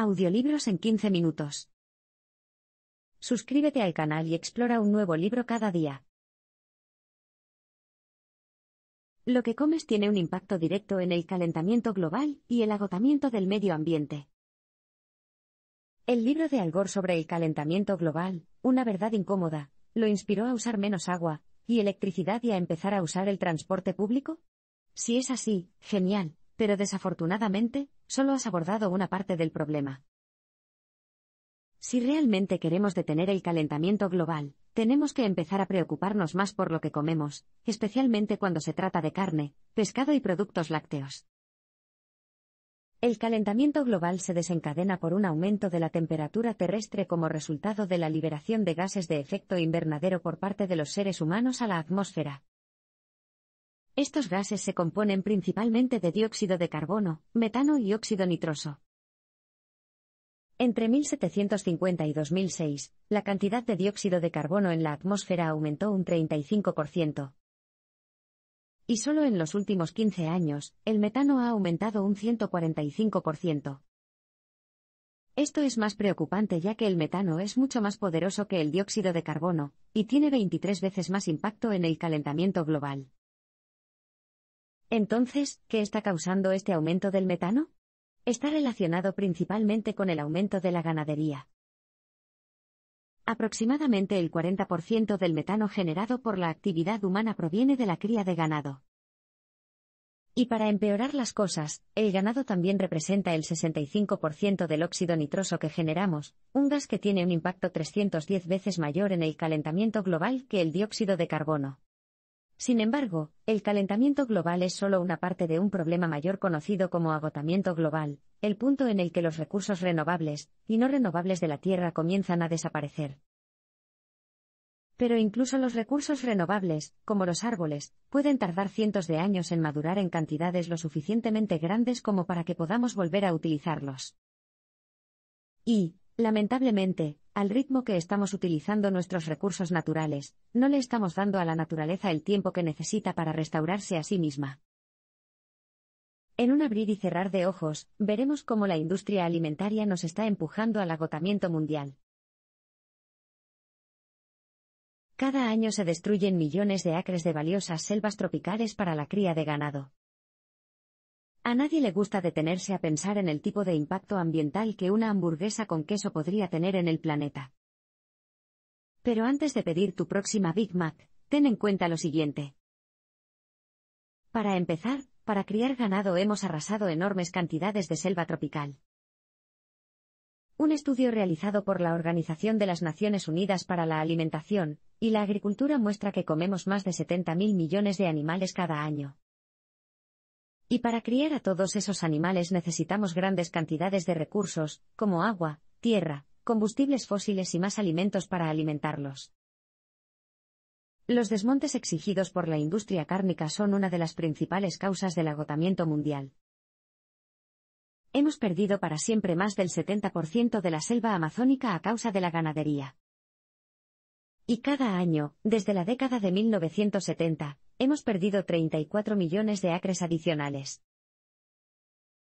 Audiolibros en 15 minutos. Suscríbete al canal y explora un nuevo libro cada día. Lo que comes tiene un impacto directo en el calentamiento global y el agotamiento del medio ambiente. El libro de Al Gore sobre el calentamiento global, una verdad incómoda, lo inspiró a usar menos agua y electricidad y a empezar a usar el transporte público. Si es así, genial, pero desafortunadamente, solo has abordado una parte del problema. Si realmente queremos detener el calentamiento global, tenemos que empezar a preocuparnos más por lo que comemos, especialmente cuando se trata de carne, pescado y productos lácteos. El calentamiento global se desencadena por un aumento de la temperatura terrestre como resultado de la liberación de gases de efecto invernadero por parte de los seres humanos a la atmósfera, estos gases se componen principalmente de dióxido de carbono, metano y óxido nitroso. Entre 1750 y 2006, la cantidad de dióxido de carbono en la atmósfera aumentó un 35%. Y solo en los últimos 15 años, el metano ha aumentado un 145%. Esto es más preocupante ya que el metano es mucho más poderoso que el dióxido de carbono, y tiene 23 veces más impacto en el calentamiento global. Entonces, ¿qué está causando este aumento del metano? Está relacionado principalmente con el aumento de la ganadería. Aproximadamente el 40% del metano generado por la actividad humana proviene de la cría de ganado. Y para empeorar las cosas, el ganado también representa el 65% del óxido nitroso que generamos, un gas que tiene un impacto 310 veces mayor en el calentamiento global que el dióxido de carbono. Sin embargo, el calentamiento global es solo una parte de un problema mayor conocido como agotamiento global, el punto en el que los recursos renovables y no renovables de la Tierra comienzan a desaparecer. Pero incluso los recursos renovables, como los árboles, pueden tardar cientos de años en madurar en cantidades lo suficientemente grandes como para que podamos volver a utilizarlos. Y, lamentablemente, al ritmo que estamos utilizando nuestros recursos naturales, no le estamos dando a la naturaleza el tiempo que necesita para restaurarse a sí misma. En un abrir y cerrar de ojos, veremos cómo la industria alimentaria nos está empujando al agotamiento mundial. Cada año se destruyen millones de acres de valiosas selvas tropicales para la cría de ganado. A nadie le gusta detenerse a pensar en el tipo de impacto ambiental que una hamburguesa con queso podría tener en el planeta. Pero antes de pedir tu próxima Big Mac, ten en cuenta lo siguiente. Para empezar, para criar ganado hemos arrasado enormes cantidades de selva tropical. Un estudio realizado por la Organización de las Naciones Unidas para la Alimentación y la Agricultura muestra que comemos más de 70.000 millones de animales cada año. Y para criar a todos esos animales necesitamos grandes cantidades de recursos, como agua, tierra, combustibles fósiles y más alimentos para alimentarlos. Los desmontes exigidos por la industria cárnica son una de las principales causas del agotamiento mundial. Hemos perdido para siempre más del 70% de la selva amazónica a causa de la ganadería. Y cada año, desde la década de 1970, hemos perdido 34 millones de acres adicionales.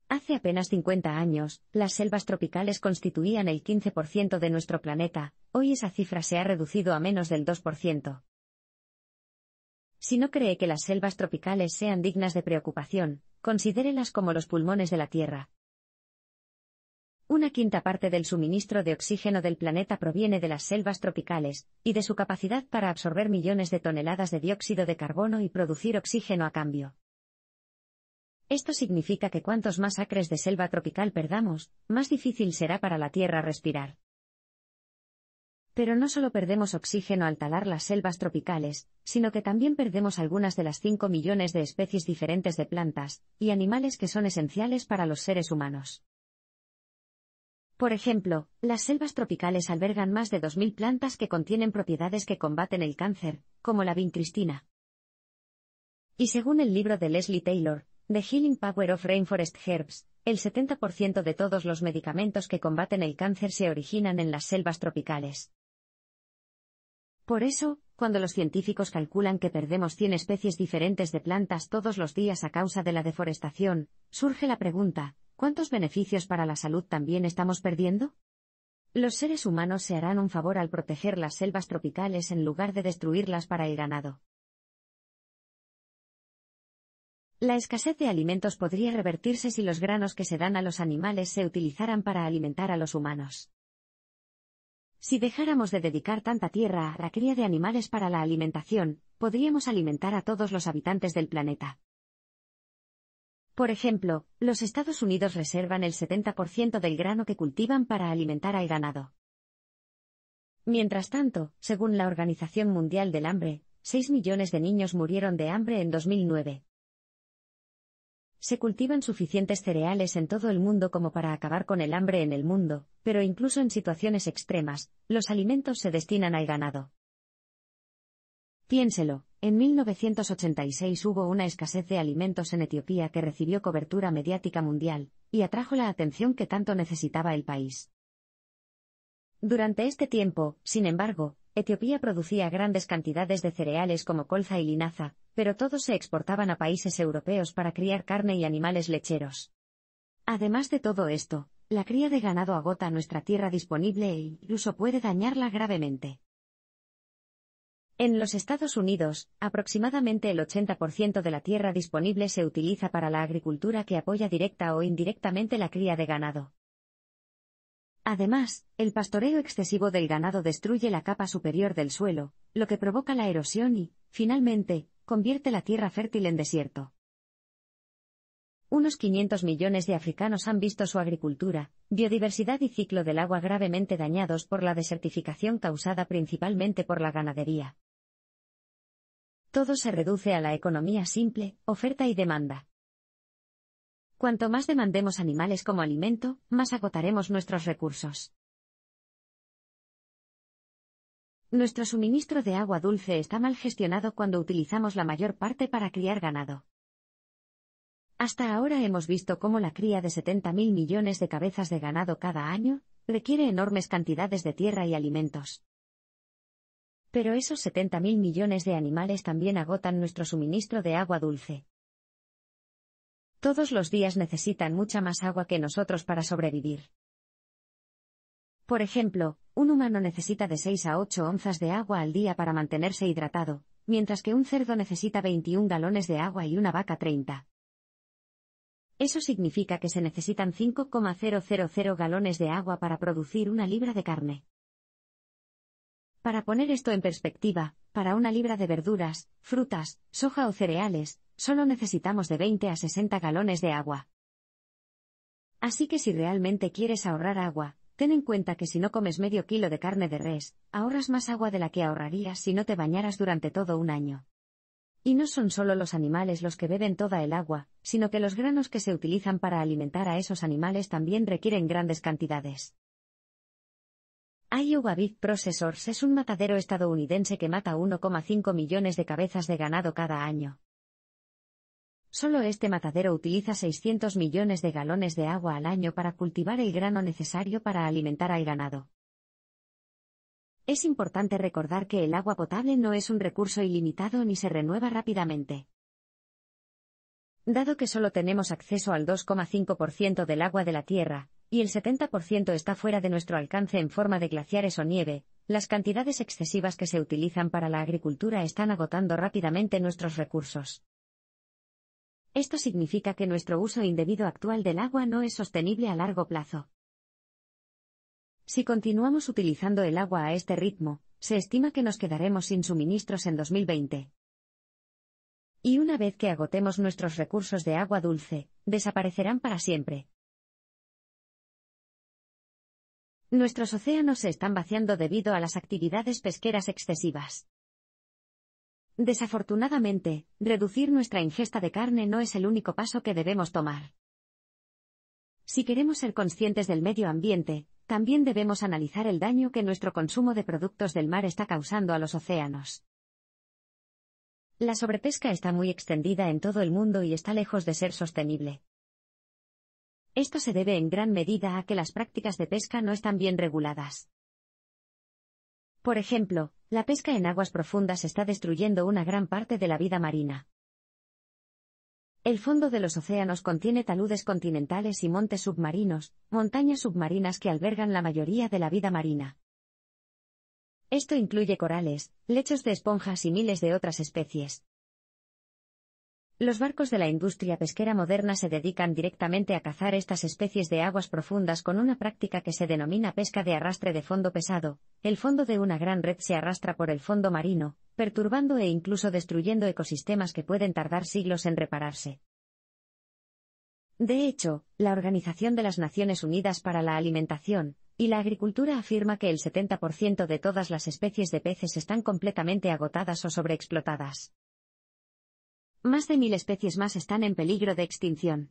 Hace apenas 50 años, las selvas tropicales constituían el 15% de nuestro planeta, hoy esa cifra se ha reducido a menos del 2%. Si no cree que las selvas tropicales sean dignas de preocupación, considérelas como los pulmones de la Tierra, una quinta parte del suministro de oxígeno del planeta proviene de las selvas tropicales, y de su capacidad para absorber millones de toneladas de dióxido de carbono y producir oxígeno a cambio. Esto significa que cuantos más acres de selva tropical perdamos, más difícil será para la Tierra respirar. Pero no solo perdemos oxígeno al talar las selvas tropicales, sino que también perdemos algunas de las 5 millones de especies diferentes de plantas y animales que son esenciales para los seres humanos. Por ejemplo, las selvas tropicales albergan más de 2.000 plantas que contienen propiedades que combaten el cáncer, como la vincristina. Y según el libro de Leslie Taylor, The Healing Power of Rainforest Herbs, el 70% de todos los medicamentos que combaten el cáncer se originan en las selvas tropicales. Por eso, cuando los científicos calculan que perdemos 100 especies diferentes de plantas todos los días a causa de la deforestación, surge la pregunta, ¿cuántos beneficios para la salud también estamos perdiendo? Los seres humanos se harán un favor al proteger las selvas tropicales en lugar de destruirlas para el ganado. La escasez de alimentos podría revertirse si los granos que se dan a los animales se utilizaran para alimentar a los humanos. Si dejáramos de dedicar tanta tierra a la cría de animales para la alimentación, podríamos alimentar a todos los habitantes del planeta. Por ejemplo, los Estados Unidos reservan el 70% del grano que cultivan para alimentar al ganado. Mientras tanto, según la Organización Mundial del Hambre, 6 millones de niños murieron de hambre en 2009 se cultivan suficientes cereales en todo el mundo como para acabar con el hambre en el mundo, pero incluso en situaciones extremas, los alimentos se destinan al ganado. Piénselo, en 1986 hubo una escasez de alimentos en Etiopía que recibió cobertura mediática mundial, y atrajo la atención que tanto necesitaba el país. Durante este tiempo, sin embargo, Etiopía producía grandes cantidades de cereales como colza y linaza, pero todos se exportaban a países europeos para criar carne y animales lecheros. Además de todo esto, la cría de ganado agota nuestra tierra disponible e incluso puede dañarla gravemente. En los Estados Unidos, aproximadamente el 80% de la tierra disponible se utiliza para la agricultura que apoya directa o indirectamente la cría de ganado. Además, el pastoreo excesivo del ganado destruye la capa superior del suelo, lo que provoca la erosión y, finalmente, convierte la tierra fértil en desierto. Unos 500 millones de africanos han visto su agricultura, biodiversidad y ciclo del agua gravemente dañados por la desertificación causada principalmente por la ganadería. Todo se reduce a la economía simple, oferta y demanda. Cuanto más demandemos animales como alimento, más agotaremos nuestros recursos. Nuestro suministro de agua dulce está mal gestionado cuando utilizamos la mayor parte para criar ganado. Hasta ahora hemos visto cómo la cría de 70.000 millones de cabezas de ganado cada año requiere enormes cantidades de tierra y alimentos. Pero esos 70.000 millones de animales también agotan nuestro suministro de agua dulce. Todos los días necesitan mucha más agua que nosotros para sobrevivir. Por ejemplo, un humano necesita de 6 a 8 onzas de agua al día para mantenerse hidratado, mientras que un cerdo necesita 21 galones de agua y una vaca 30. Eso significa que se necesitan 5,000 galones de agua para producir una libra de carne. Para poner esto en perspectiva, para una libra de verduras, frutas, soja o cereales, solo necesitamos de 20 a 60 galones de agua. Así que si realmente quieres ahorrar agua, ten en cuenta que si no comes medio kilo de carne de res, ahorras más agua de la que ahorrarías si no te bañaras durante todo un año. Y no son solo los animales los que beben toda el agua, sino que los granos que se utilizan para alimentar a esos animales también requieren grandes cantidades. Iowa Beef Processors es un matadero estadounidense que mata 1,5 millones de cabezas de ganado cada año. Solo este matadero utiliza 600 millones de galones de agua al año para cultivar el grano necesario para alimentar al ganado. Es importante recordar que el agua potable no es un recurso ilimitado ni se renueva rápidamente. Dado que solo tenemos acceso al 2,5% del agua de la Tierra, y el 70% está fuera de nuestro alcance en forma de glaciares o nieve, las cantidades excesivas que se utilizan para la agricultura están agotando rápidamente nuestros recursos. Esto significa que nuestro uso indebido actual del agua no es sostenible a largo plazo. Si continuamos utilizando el agua a este ritmo, se estima que nos quedaremos sin suministros en 2020. Y una vez que agotemos nuestros recursos de agua dulce, desaparecerán para siempre. Nuestros océanos se están vaciando debido a las actividades pesqueras excesivas. Desafortunadamente, reducir nuestra ingesta de carne no es el único paso que debemos tomar. Si queremos ser conscientes del medio ambiente, también debemos analizar el daño que nuestro consumo de productos del mar está causando a los océanos. La sobrepesca está muy extendida en todo el mundo y está lejos de ser sostenible. Esto se debe en gran medida a que las prácticas de pesca no están bien reguladas. Por ejemplo, la pesca en aguas profundas está destruyendo una gran parte de la vida marina. El fondo de los océanos contiene taludes continentales y montes submarinos, montañas submarinas que albergan la mayoría de la vida marina. Esto incluye corales, lechos de esponjas y miles de otras especies. Los barcos de la industria pesquera moderna se dedican directamente a cazar estas especies de aguas profundas con una práctica que se denomina pesca de arrastre de fondo pesado. El fondo de una gran red se arrastra por el fondo marino, perturbando e incluso destruyendo ecosistemas que pueden tardar siglos en repararse. De hecho, la Organización de las Naciones Unidas para la Alimentación y la Agricultura afirma que el 70% de todas las especies de peces están completamente agotadas o sobreexplotadas. Más de mil especies más están en peligro de extinción.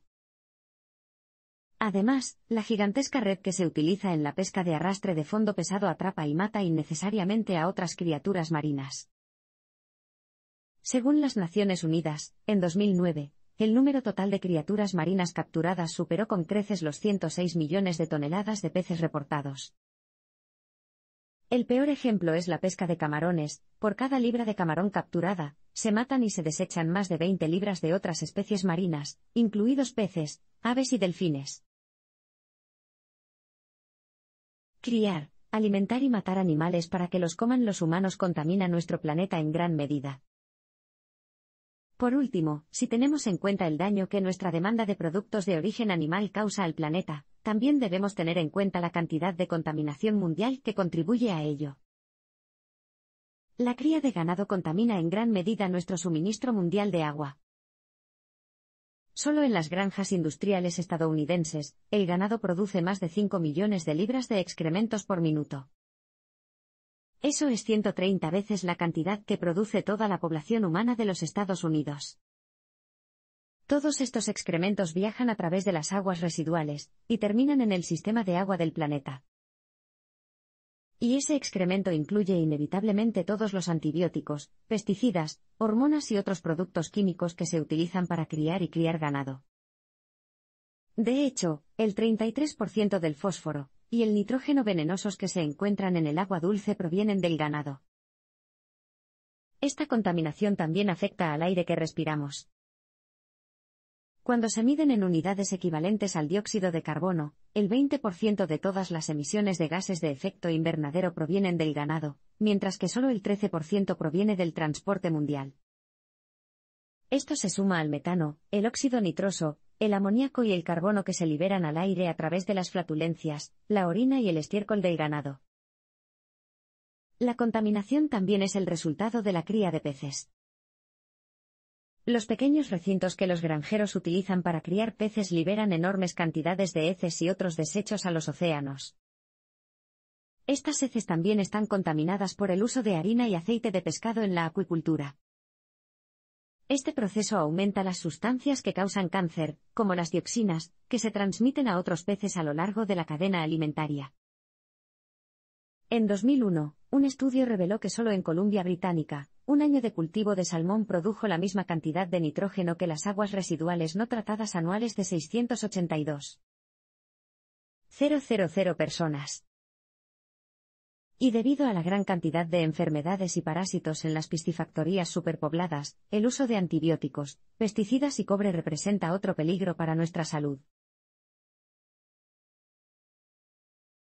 Además, la gigantesca red que se utiliza en la pesca de arrastre de fondo pesado atrapa y mata innecesariamente a otras criaturas marinas. Según las Naciones Unidas, en 2009, el número total de criaturas marinas capturadas superó con creces los 106 millones de toneladas de peces reportados. El peor ejemplo es la pesca de camarones, por cada libra de camarón capturada, se matan y se desechan más de 20 libras de otras especies marinas, incluidos peces, aves y delfines. Criar, alimentar y matar animales para que los coman los humanos contamina nuestro planeta en gran medida. Por último, si tenemos en cuenta el daño que nuestra demanda de productos de origen animal causa al planeta, también debemos tener en cuenta la cantidad de contaminación mundial que contribuye a ello. La cría de ganado contamina en gran medida nuestro suministro mundial de agua. Solo en las granjas industriales estadounidenses, el ganado produce más de 5 millones de libras de excrementos por minuto. Eso es 130 veces la cantidad que produce toda la población humana de los Estados Unidos. Todos estos excrementos viajan a través de las aguas residuales, y terminan en el sistema de agua del planeta y ese excremento incluye inevitablemente todos los antibióticos, pesticidas, hormonas y otros productos químicos que se utilizan para criar y criar ganado. De hecho, el 33% del fósforo y el nitrógeno venenosos que se encuentran en el agua dulce provienen del ganado. Esta contaminación también afecta al aire que respiramos. Cuando se miden en unidades equivalentes al dióxido de carbono, el 20% de todas las emisiones de gases de efecto invernadero provienen del ganado, mientras que solo el 13% proviene del transporte mundial. Esto se suma al metano, el óxido nitroso, el amoníaco y el carbono que se liberan al aire a través de las flatulencias, la orina y el estiércol del ganado. La contaminación también es el resultado de la cría de peces. Los pequeños recintos que los granjeros utilizan para criar peces liberan enormes cantidades de heces y otros desechos a los océanos. Estas heces también están contaminadas por el uso de harina y aceite de pescado en la acuicultura. Este proceso aumenta las sustancias que causan cáncer, como las dioxinas, que se transmiten a otros peces a lo largo de la cadena alimentaria. En 2001, un estudio reveló que solo en Columbia Británica, un año de cultivo de salmón produjo la misma cantidad de nitrógeno que las aguas residuales no tratadas anuales de 682. personas. Y debido a la gran cantidad de enfermedades y parásitos en las piscifactorías superpobladas, el uso de antibióticos, pesticidas y cobre representa otro peligro para nuestra salud.